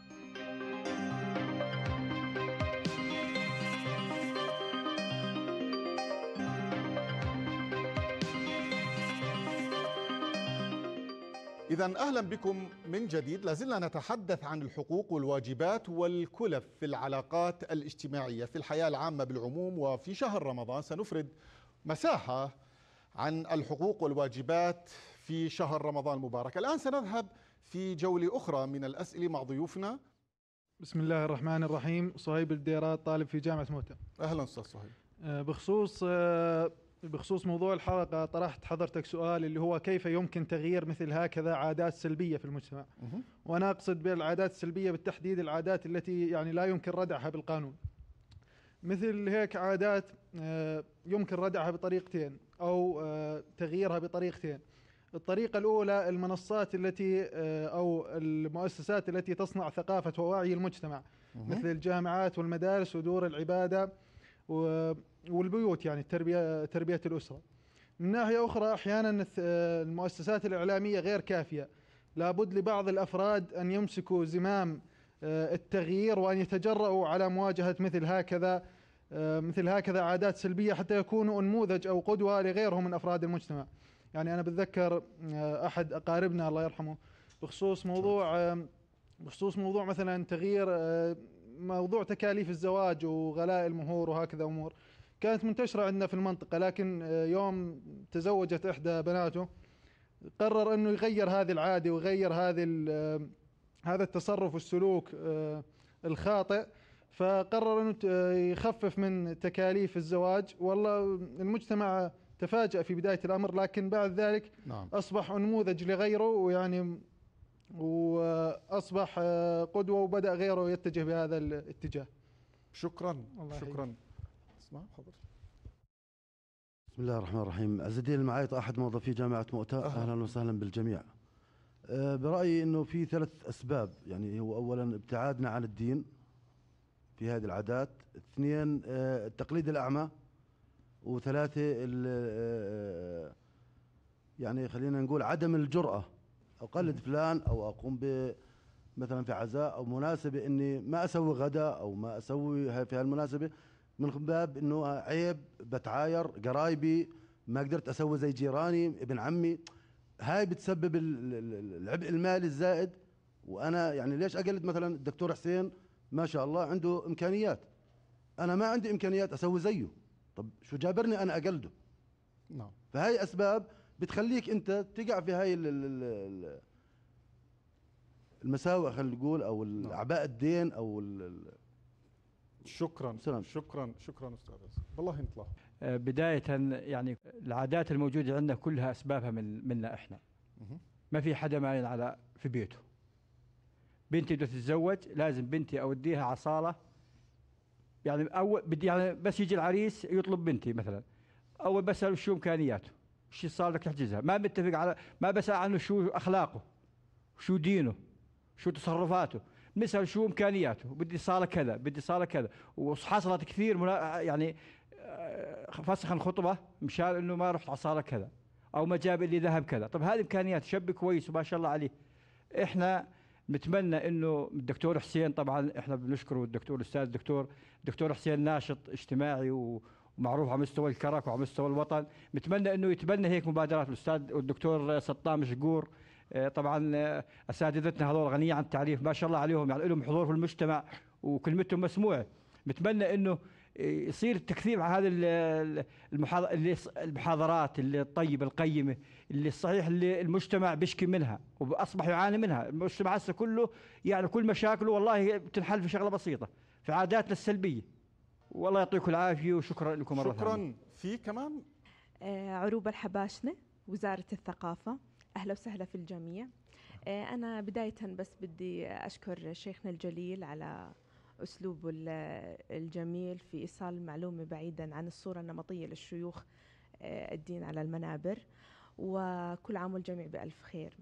إذا أهلا بكم من جديد لازلنا نتحدث عن الحقوق والواجبات والكلف في العلاقات الاجتماعية في الحياة العامة بالعموم وفي شهر رمضان سنفرد مساحة عن الحقوق والواجبات في شهر رمضان المبارك الآن سنذهب في جولة أخرى من الأسئلة مع ضيوفنا بسم الله الرحمن الرحيم صهيب الديرات طالب في جامعة موتى أهلا أستاذ صهيب آه، بخصوص آه، بخصوص موضوع الحلقة طرحت حضرتك سؤال اللي هو كيف يمكن تغيير مثل هكذا عادات سلبية في المجتمع وأنا أقصد بالعادات السلبية بالتحديد العادات التي يعني لا يمكن ردعها بالقانون مثل هيك عادات آه، يمكن ردعها بطريقتين أو آه، تغييرها بطريقتين الطريقة الأولى المنصات التي آه، أو المؤسسات التي تصنع ثقافة ووعي المجتمع مثل الجامعات والمدارس ودور العبادة والبيوت يعني التربيه تربيه الاسره. من ناحيه اخرى احيانا المؤسسات الاعلاميه غير كافيه. لابد لبعض الافراد ان يمسكوا زمام آه، التغيير وان يتجرؤوا على مواجهه مثل هكذا آه، مثل هكذا عادات سلبيه حتى يكونوا انموذج او قدوه لغيرهم من افراد المجتمع. يعني انا بتذكر آه، احد اقاربنا الله يرحمه بخصوص موضوع بخصوص موضوع مثلا تغيير موضوع تكاليف الزواج وغلاء المهور وهكذا امور كانت منتشرة عندنا في المنطقة لكن آه، يوم تزوجت إحدى بناته قرر أنه يغير هذه العادة ويغير هذه آه، هذا التصرف والسلوك آه، الخاطئ فقرر أنه يخفف من تكاليف الزواج والله المجتمع تفاجأ في بداية الأمر لكن بعد ذلك نعم. أصبح نموذج لغيره ويعني وأصبح قدوة وبدأ غيره يتجه بهذا الاتجاه شكرا الله شكرا نسمع حضرتك بسم الله الرحمن الرحيم عز الدين المعايط احد موظفي جامعه مؤتة اهلا وسهلا بالجميع أه، برايي انه في ثلاث اسباب يعني هو اولا ابتعادنا عن الدين في هذه العادات اثنين أه، التقليد الاعمى وثلاثه أه، يعني خلينا نقول عدم الجراه اقلد فلان او اقوم ب مثلا في عزاء او مناسبه اني ما اسوي غدا او ما اسوي في هالمناسبه من باب انه عيب بتعاير قرايبي ما قدرت اسوي زي جيراني ابن عمي هاي بتسبب العبء المالي الزائد وانا يعني ليش اقلد مثلا الدكتور حسين ما شاء الله عنده امكانيات انا ما عندي امكانيات اسوي زيه طب شو جابرني انا اقلده نعم فهي اسباب بتخليك انت تقع في هاي المساوئ خلينا نقول او نعم. اعباء الدين او شكرا سلام. شكرا شكرا استاذ والله نطلع آه، بدايه يعني العادات الموجوده عندنا كلها اسبابها من منا احنا ما في حدا ما على في بيته بنتي بدها تتزوج لازم بنتي اوديها على صاله يعني اول بدي يعني بس يجي العريس يطلب بنتي مثلا اول بساله شو امكانياته شو صار لك تحجزها ما بتفق على ما بسال عنه شو اخلاقه شو دينه شو تصرفاته نسال شو امكانياته بدي صاله كذا بدي صاله كذا وحصلت كثير ملا... يعني آه، فسخ الخطبه مشان انه ما رحت على صاله كذا او ما جاب لي ذهب كذا طب هذه امكانيات شاب كويس وما شاء الله عليه احنا نتمنى انه الدكتور حسين طبعا احنا بنشكره الدكتور الاستاذ الدكتور الدكتور حسين ناشط اجتماعي و معروف على مستوى الكرك وعلى مستوى الوطن نتمنى انه يتبنى هيك مبادرات الاستاذ والدكتور سطام شقور آه، طبعا آه، اساتذتنا هذول غنيه عن التعريف ما شاء الله عليهم يعني لهم حضور في المجتمع وكلمتهم مسموعه بتمنى انه آه، يصير التكثير على هذه المحاضرات الطيبه القيمه اللي الصحيح اللي المجتمع بيشكي منها واصبح يعاني منها، المجتمع هسه كله يعني كل مشاكله والله بتنحل في شغله بسيطه، في عاداتنا السلبيه. والله يعطيكم العافيه وشكرا لكم مره ثانيه. شكرا في كمان عروبه الحباشنه وزاره الثقافه أهلا وسهلا في الجميع آه، أنا بداية بس بدي أشكر شيخنا الجليل على أسلوبه الجميل في إيصال المعلومة بعيدا عن الصورة النمطية للشيوخ آه، الدين على المنابر وكل عام والجميع بألف خير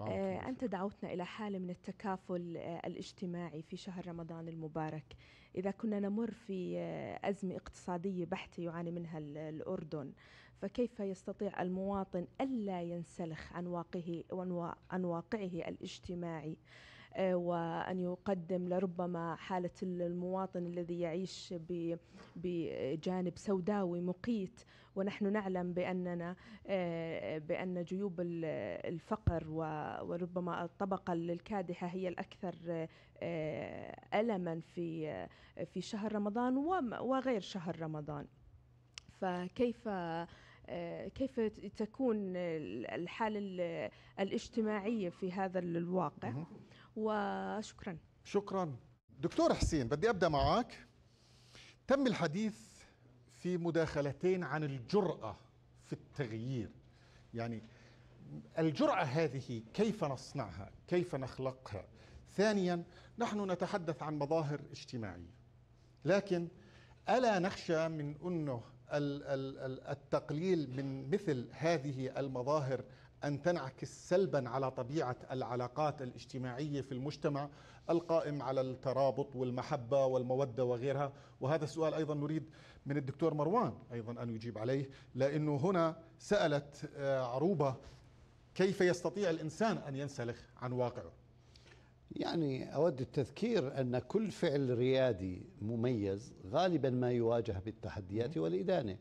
آه، أنت دعوتنا إلى حالة من التكافل الاجتماعي في شهر رمضان المبارك إذا كنا نمر في أزمة اقتصادية بحتة يعاني منها الأردن فكيف يستطيع المواطن ألا ينسلخ عن واقعه عن واقعه الاجتماعي آه، وأن يقدم لربما حالة المواطن الذي يعيش بجانب سوداوي مقيت ونحن نعلم بأننا آه، بأن جيوب الفقر وربما الطبقة الكادحة هي الأكثر آه، ألما في في شهر رمضان وغير شهر رمضان فكيف آه، كيف تكون الحالة الاجتماعية في هذا الواقع وشكرا شكرا دكتور حسين بدي أبدأ معك تم الحديث في مداخلتين عن الجرأة في التغيير يعني الجرأة هذه كيف نصنعها كيف نخلقها ثانيا نحن نتحدث عن مظاهر اجتماعية لكن ألا نخشى من أنه التقليل من مثل هذه المظاهر أن تنعكس سلبا على طبيعة العلاقات الاجتماعية في المجتمع القائم على الترابط والمحبة والمودة وغيرها وهذا السؤال أيضا نريد من الدكتور مروان أيضا أن يجيب عليه لأنه هنا سألت آه، عروبة كيف يستطيع الإنسان أن ينسلخ عن واقعه يعني أود التذكير أن كل فعل ريادي مميز غالبا ما يواجه بالتحديات والإدانة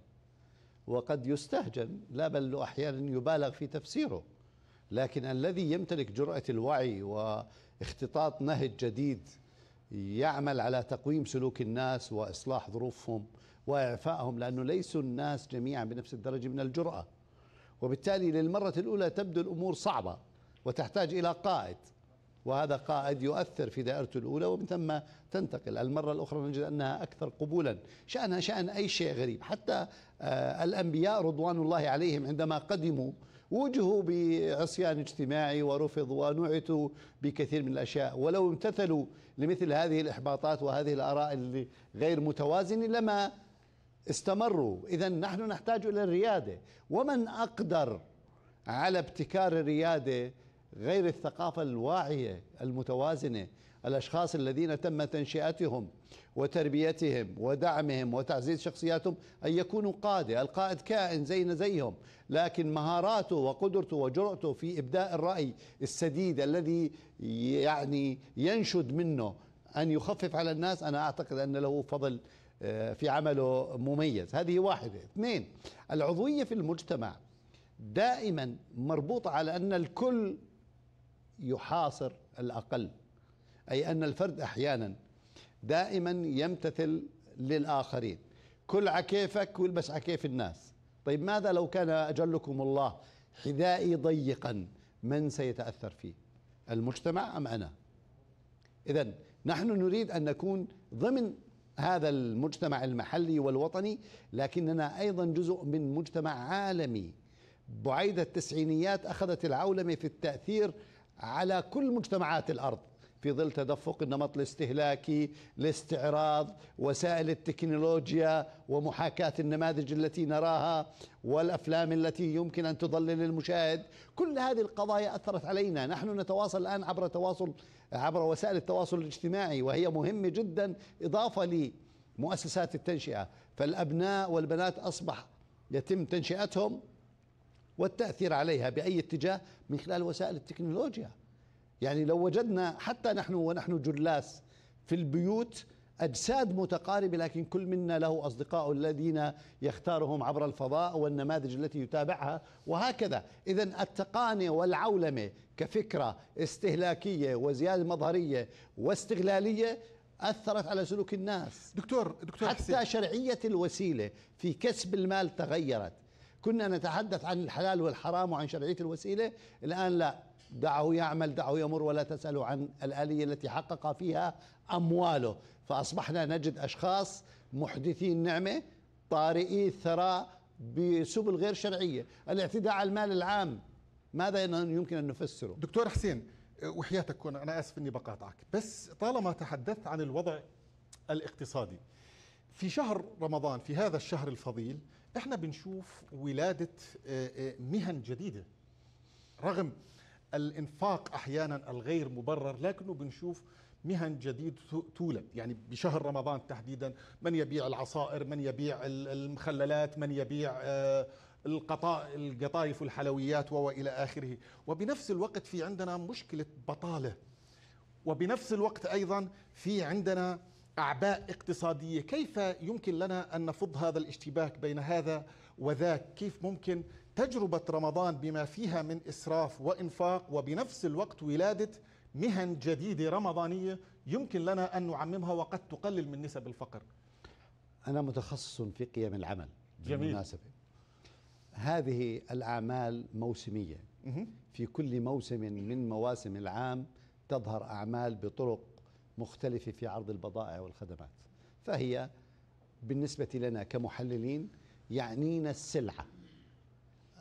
وقد يستهجن لا بل أحيانا يبالغ في تفسيره لكن الذي يمتلك جرأة الوعي واختطاط نهج جديد يعمل على تقويم سلوك الناس وإصلاح ظروفهم وإعفائهم لأنه ليسوا الناس جميعا بنفس الدرجة من الجرأة وبالتالي للمرة الأولى تبدو الأمور صعبة وتحتاج إلى قائد وهذا قائد يؤثر في دائرته الأولى ومن ثم تنتقل المرة الأخرى نجد أنها أكثر قبولا شأنها شأن أي شيء غريب حتى آه، الأنبياء رضوان الله عليهم عندما قدموا وجهوا بعصيان اجتماعي ورفض ونعتوا بكثير من الأشياء ولو امتثلوا لمثل هذه الإحباطات وهذه الآراء غير متوازنة لما استمروا إذا نحن نحتاج إلى الريادة ومن أقدر على ابتكار الريادة غير الثقافة الواعية المتوازنة الأشخاص الذين تم تنشئتهم وتربيتهم ودعمهم وتعزيز شخصياتهم أن يكونوا قادة القائد كائن زينا زيهم لكن مهاراته وقدرته وجرأته في إبداء الرأي السديد الذي يعني ينشد منه أن يخفف على الناس أنا أعتقد أن له فضل آه، في عمله مميز هذه واحدة اثنين العضوية في المجتمع دائما مربوطة على أن الكل يحاصر الأقل أي أن الفرد أحيانا دائما يمتثل للآخرين كل عكيفك والبس عكيف الناس طيب ماذا لو كان أجلكم الله حذائي ضيقا من سيتأثر فيه المجتمع أم أنا إذا نحن نريد أن نكون ضمن هذا المجتمع المحلي والوطني لكننا أيضا جزء من مجتمع عالمي بعيد التسعينيات أخذت العولمة في التأثير على كل مجتمعات الارض في ظل تدفق النمط الاستهلاكي الاستعراض وسائل التكنولوجيا ومحاكاة النماذج التي نراها والأفلام التي يمكن أن تضلل المشاهد كل هذه القضايا أثرت علينا نحن نتواصل الآن عبر تواصل عبر وسائل التواصل الاجتماعي وهي مهمة جدا إضافة لمؤسسات التنشئة فالأبناء والبنات أصبح يتم تنشئتهم والتأثير عليها بأي اتجاه من خلال وسائل التكنولوجيا يعني لو وجدنا حتى نحن ونحن جلاس في البيوت أجساد متقاربة لكن كل منا له أصدقاء الذين يختارهم عبر الفضاء والنماذج التي يتابعها وهكذا إذا التقانة والعولمة كفكرة استهلاكية وزيادة مظهرية واستغلالية أثرت على سلوك الناس دكتور, دكتور حتى حسين. شرعية الوسيلة في كسب المال تغيرت كنا نتحدث عن الحلال والحرام وعن شرعية الوسيلة الآن لا دعه يعمل دعه يمر ولا تسالوا عن الآلية التي حقق فيها أمواله فأصبحنا نجد أشخاص محدثي النعمة طارئي الثراء بسبل غير شرعية الاعتداء على المال العام ماذا يمكن أن نفسره دكتور حسين وحياتك كون أنا آسف أني بقاطعك بس طالما تحدثت عن الوضع الاقتصادي في شهر رمضان في هذا الشهر الفضيل احنا بنشوف ولادة آه، آه، مهن جديدة رغم الانفاق احيانا الغير مبرر لكنه بنشوف مهن جديد تولد يعني بشهر رمضان تحديدا من يبيع العصائر من يبيع المخللات من يبيع آه، القطايف والحلويات والى اخره وبنفس الوقت في عندنا مشكله بطاله وبنفس الوقت ايضا في عندنا أعباء اقتصادية كيف يمكن لنا أن نفض هذا الاشتباك بين هذا وذاك كيف ممكن تجربة رمضان بما فيها من إسراف وإنفاق وبنفس الوقت ولادة مهن جديدة رمضانية يمكن لنا أن نعممها وقد تقلل من نسب الفقر أنا متخصص في قيم العمل جميل بالمناسبة هذه الأعمال موسمية في كل موسم من مواسم العام تظهر أعمال بطرق مختلفة في عرض البضائع والخدمات فهي بالنسبة لنا كمحللين يعنينا السلعة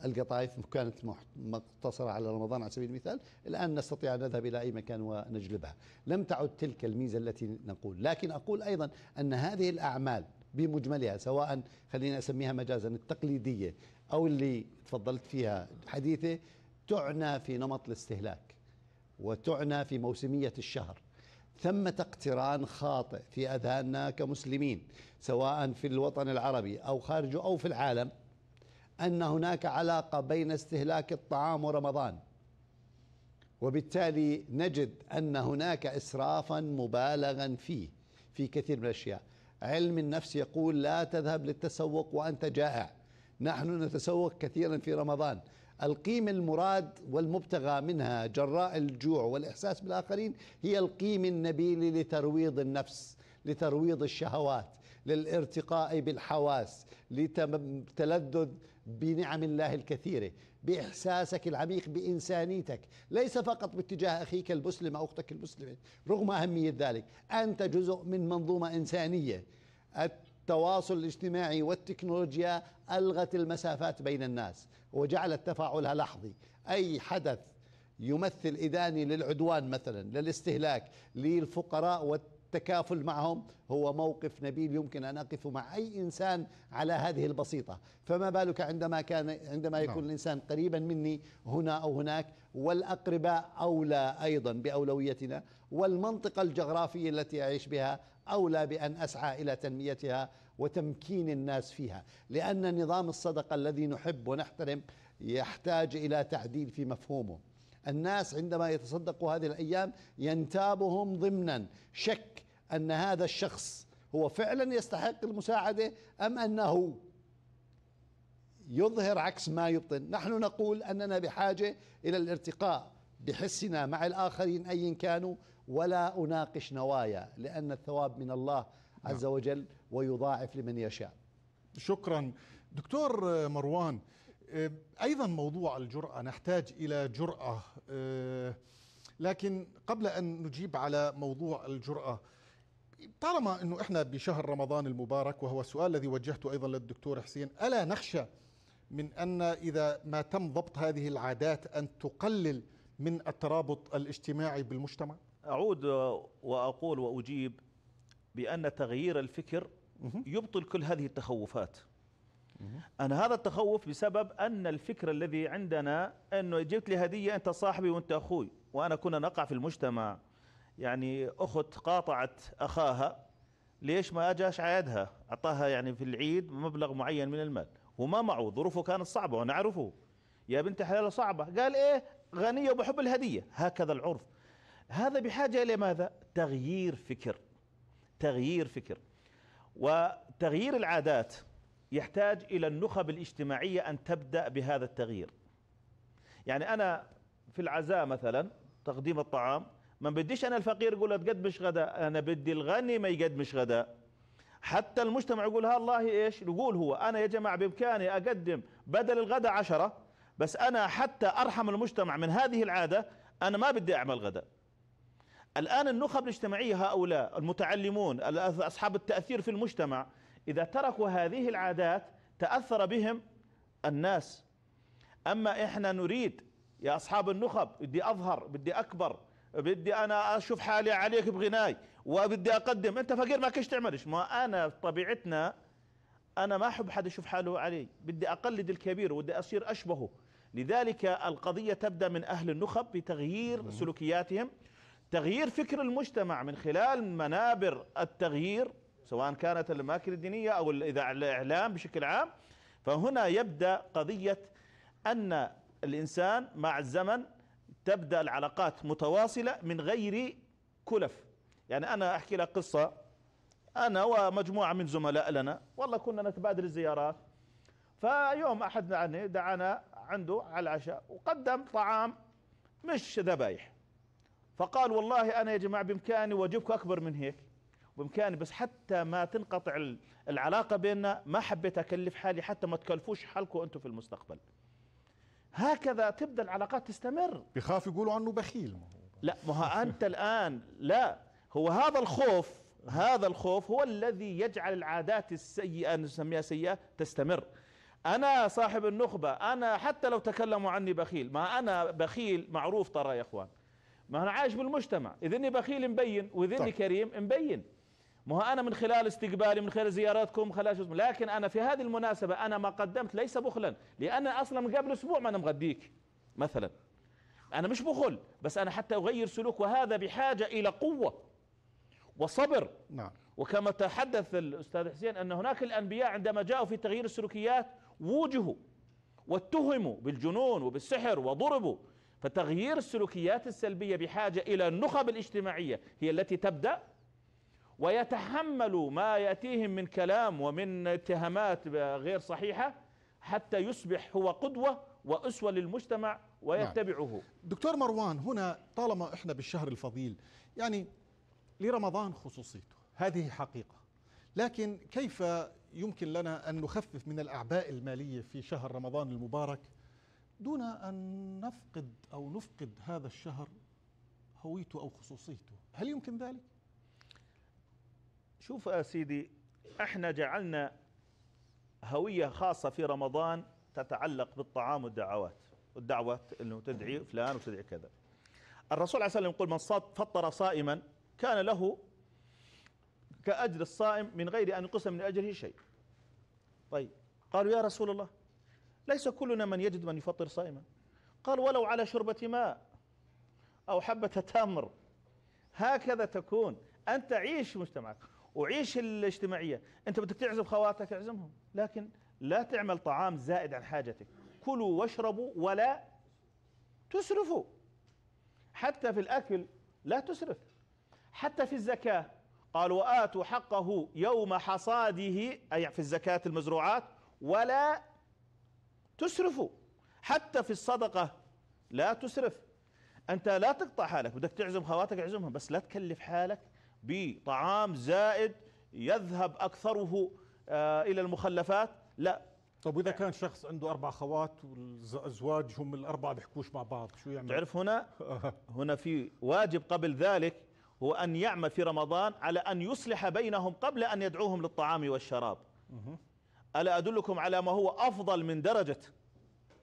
القطايف كانت مقتصرة على رمضان على سبيل المثال الآن نستطيع أن نذهب إلى أي مكان ونجلبها لم تعد تلك الميزة التي نقول لكن أقول أيضا أن هذه الأعمال بمجملها سواء خلينا أسميها مجازا التقليدية أو اللي تفضلت فيها الحديثة تعنى في نمط الاستهلاك وتعنى في موسمية الشهر ثمة اقتران خاطئ في أذهاننا كمسلمين سواء في الوطن العربي أو خارجه أو في العالم أن هناك علاقة بين استهلاك الطعام ورمضان وبالتالي نجد أن هناك إسرافا مبالغا فيه في كثير من الأشياء علم النفس يقول لا تذهب للتسوق وأنت جائع نحن نتسوق كثيرا في رمضان القيمة المراد والمبتغى منها جراء الجوع والإحساس بالآخرين هي القيمة النبيلة لترويض النفس لترويض الشهوات للارتقاء بالحواس لتلذذ بنعم الله الكثيرة بإحساسك العميق بإنسانيتك ليس فقط باتجاه أخيك المسلم أو أختك المسلمة رغم أهمية ذلك أنت جزء من منظومة إنسانية التواصل الاجتماعي والتكنولوجيا ألغت المسافات بين الناس وجعلت تفاعلها لحظي أي حدث يمثل إداني للعدوان مثلا للاستهلاك للفقراء التكافل معهم هو موقف نبيل يمكن أن أقف مع أي إنسان على هذه البسيطة فما بالك عندما كان عندما نعم. يكون الإنسان قريبا مني هنا أو هناك والأقرباء أولى أيضا بأولويتنا والمنطقة الجغرافية التي أعيش بها أولى بأن أسعى إلى تنميتها وتمكين الناس فيها لأن نظام الصدقة الذي نحب ونحترم يحتاج إلى تعديل في مفهومه الناس عندما يتصدقوا هذه الأيام ينتابهم ضمنا شك أن هذا الشخص هو فعلا يستحق المساعدة أم أنه يظهر عكس ما يبطن نحن نقول أننا بحاجة إلى الارتقاء بحسنا مع الآخرين أيا كانوا ولا أناقش نوايا لأن الثواب من الله عز نعم. وجل ويضاعف لمن يشاء شكرا دكتور مروان آه، أيضا موضوع الجرأة نحتاج إلى جرأة آه، لكن قبل أن نجيب على موضوع الجرأة طالما انه احنا بشهر رمضان المبارك وهو السؤال الذي وجهته ايضا للدكتور حسين الا نخشى من ان اذا ما تم ضبط هذه العادات ان تقلل من الترابط الاجتماعي بالمجتمع؟ اعود واقول واجيب بان تغيير الفكر يبطل كل هذه التخوفات. أنا هذا التخوف بسبب أن الفكر الذي عندنا أنه جبت لي هدية أنت صاحبي وأنت أخوي وأنا كنا نقع في المجتمع يعني اخت قاطعت اخاها ليش ما اجاش عيدها اعطاها يعني في العيد مبلغ معين من المال وما معه ظروفه كانت صعبه وانا اعرفه يا بنت حلاله صعبه قال ايه غنيه وبحب الهديه هكذا العرف هذا بحاجه الى ماذا تغيير فكر تغيير فكر وتغيير العادات يحتاج الى النخب الاجتماعيه ان تبدا بهذا التغيير يعني انا في العزاء مثلا تقديم الطعام ما بديش انا الفقير يقول تقدمش غداء انا بدي الغني ما يقدمش غداء حتى المجتمع يقول ها الله ايش يقول هو انا يا جماعه بامكاني اقدم بدل الغداء عشرة بس انا حتى ارحم المجتمع من هذه العاده انا ما بدي اعمل غداء الان النخب الاجتماعيه هؤلاء المتعلمون اصحاب التاثير في المجتمع اذا تركوا هذه العادات تاثر بهم الناس اما احنا نريد يا اصحاب النخب بدي اظهر بدي اكبر بدي انا اشوف حالي عليك بغناي وبدي اقدم انت فقير ما كش تعملش ما انا طبيعتنا انا ما احب حد يشوف حاله علي بدي اقلد الكبير وبدي اصير اشبهه لذلك القضية تبدأ من أهل النخب بتغيير سلوكياتهم تغيير فكر المجتمع من خلال منابر التغيير سواء كانت الأماكن الدينية أو الإعلام بشكل عام فهنا يبدأ قضية أن الإنسان مع الزمن تبدأ العلاقات متواصلة من غير كلف يعني أنا أحكي لك قصة أنا ومجموعة من زملاء لنا والله كنا نتبادل الزيارات فيوم أحدنا عني دعانا عنده على العشاء وقدم طعام مش ذبايح فقال والله أنا يا جماعة بإمكاني واجيبك أكبر من هيك بإمكاني بس حتى ما تنقطع العلاقة بيننا ما حبيت أكلف حالي حتى ما تكلفوش حالكم أنتم في المستقبل هكذا تبدا العلاقات تستمر بخاف يقولوا عنه بخيل لا ما انت الان لا هو هذا الخوف هذا الخوف هو الذي يجعل العادات السيئه نسميها سيئه تستمر انا صاحب النخبه انا حتى لو تكلموا عني بخيل ما انا بخيل معروف ترى يا اخوان ما انا عايش بالمجتمع اذني بخيل مبين واذني طيب. كريم مبين ما هو أنا من خلال استقبالي من خلال زياراتكم خلال شو لكن أنا في هذه المناسبة أنا ما قدمت ليس بخلا لأن أصلا من قبل أسبوع ما أنا مغديك مثلا أنا مش بخل بس أنا حتى أغير سلوك وهذا بحاجة إلى قوة وصبر نعم. وكما تحدث الأستاذ حسين أن هناك الأنبياء عندما جاءوا في تغيير السلوكيات ووجهوا واتهموا بالجنون وبالسحر وضربوا فتغيير السلوكيات السلبية بحاجة إلى النخب الاجتماعية هي التي تبدأ ويتحملوا ما يأتيهم من كلام ومن اتهامات غير صحيحة حتى يصبح هو قدوة وأسوة للمجتمع ويتبعه نعم. دكتور مروان هنا طالما إحنا بالشهر الفضيل يعني لرمضان خصوصيته هذه حقيقة لكن كيف يمكن لنا أن نخفف من الأعباء المالية في شهر رمضان المبارك دون أن نفقد أو نفقد هذا الشهر هويته أو خصوصيته هل يمكن ذلك؟ شوف يا سيدي احنا جعلنا هوية خاصة في رمضان تتعلق بالطعام والدعوات والدعوة انه تدعي فلان وتدعي كذا الرسول عليه الصلاة والسلام يقول من فطر صائما كان له كأجر الصائم من غير أن يقسم من أجره شيء طيب قالوا يا رسول الله ليس كلنا من يجد من يفطر صائما قال ولو على شربة ماء أو حبة تمر هكذا تكون أنت عيش مجتمعك وعيش الاجتماعيه انت بدك تعزم خواتك اعزمهم لكن لا تعمل طعام زائد عن حاجتك كلوا واشربوا ولا تسرفوا حتى في الاكل لا تسرف حتى في الزكاه قال واتوا حقه يوم حصاده اي في الزكاه المزروعات ولا تسرفوا حتى في الصدقه لا تسرف انت لا تقطع حالك بدك تعزم خواتك اعزمهم بس لا تكلف حالك بطعام زائد يذهب أكثره آه، إلى المخلفات لا طب واذا كان شخص عنده اربع خوات والازواج هم الاربعه بيحكوش مع بعض شو يعمل تعرف هنا [LAUGHS] هنا في واجب قبل ذلك هو ان يعمل في رمضان على ان يصلح بينهم قبل ان يدعوهم للطعام والشراب الا ادلكم على ما هو افضل من درجه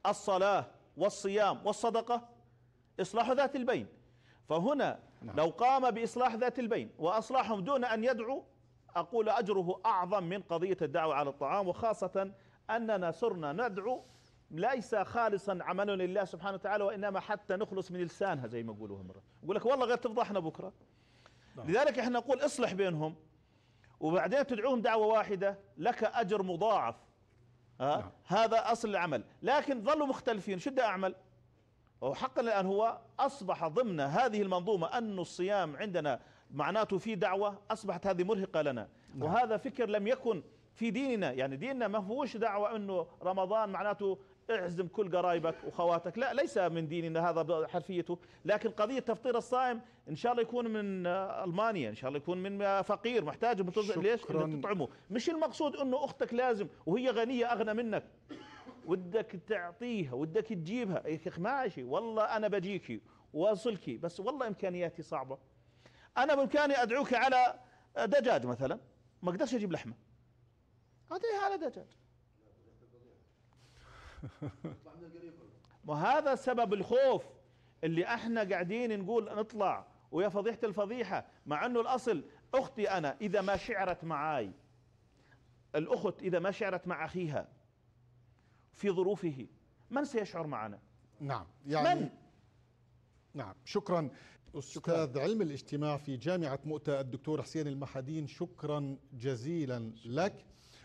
الصلاه والصيام والصدقه اصلاح ذات البين فهنا نعم. لو قام بإصلاح ذات البين وأصلاحهم دون أن يدعو أقول أجره أعظم من قضية الدعوة على الطعام وخاصة أننا صرنا ندعو ليس خالصا عملنا لله سبحانه وتعالى وإنما حتى نخلص من لسانها زي ما يقولوها مرة يقول لك والله غير تفضحنا بكرة نعم. لذلك احنا نقول اصلح بينهم وبعدين تدعوهم دعوة واحدة لك أجر مضاعف ها؟ نعم. هذا أصل العمل لكن ظلوا مختلفين شو بدي أعمل وحقا الآن هو أصبح ضمن هذه المنظومة أن الصيام عندنا معناته في دعوة أصبحت هذه مرهقة لنا نعم. وهذا فكر لم يكن في ديننا يعني ديننا ما فيهوش دعوة أنه رمضان معناته اعزم كل قرايبك وخواتك لا ليس من ديننا هذا حرفيته لكن قضية تفطير الصائم إن شاء الله يكون من ألمانيا إن شاء الله يكون من فقير محتاج ليش تطعمه مش المقصود أنه أختك لازم وهي غنية أغنى منك ودك تعطيها ودك تجيبها إيه يا شيخ ماشي والله انا بجيكي واصلك بس والله امكانياتي صعبه انا بامكاني ادعوك على دجاج مثلا ما اقدرش اجيب لحمه أعطيها على دجاج وهذا سبب الخوف اللي احنا قاعدين نقول نطلع ويا فضيحة الفضيحة مع انه الاصل اختي انا اذا ما شعرت معاي الاخت اذا ما شعرت مع اخيها في ظروفه من سيشعر معنا نعم يعني من؟ نعم شكرا أستاذ علم الاجتماع في جامعة مؤتة الدكتور حسين المحادين شكرا جزيلا لك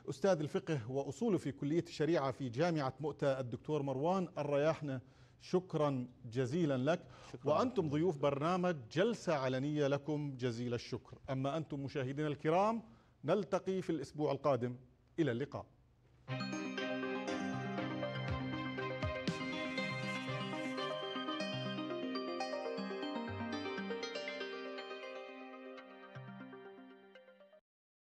أستاذ الفقه وأصوله في كلية الشريعة في جامعة مؤتة الدكتور مروان الرياحنة شكرا جزيلا لك شكرا وأنتم ضيوف برنامج جلسة علنية لكم جزيل الشكر أما أنتم مشاهدينا الكرام نلتقي في الأسبوع القادم إلى اللقاء thank you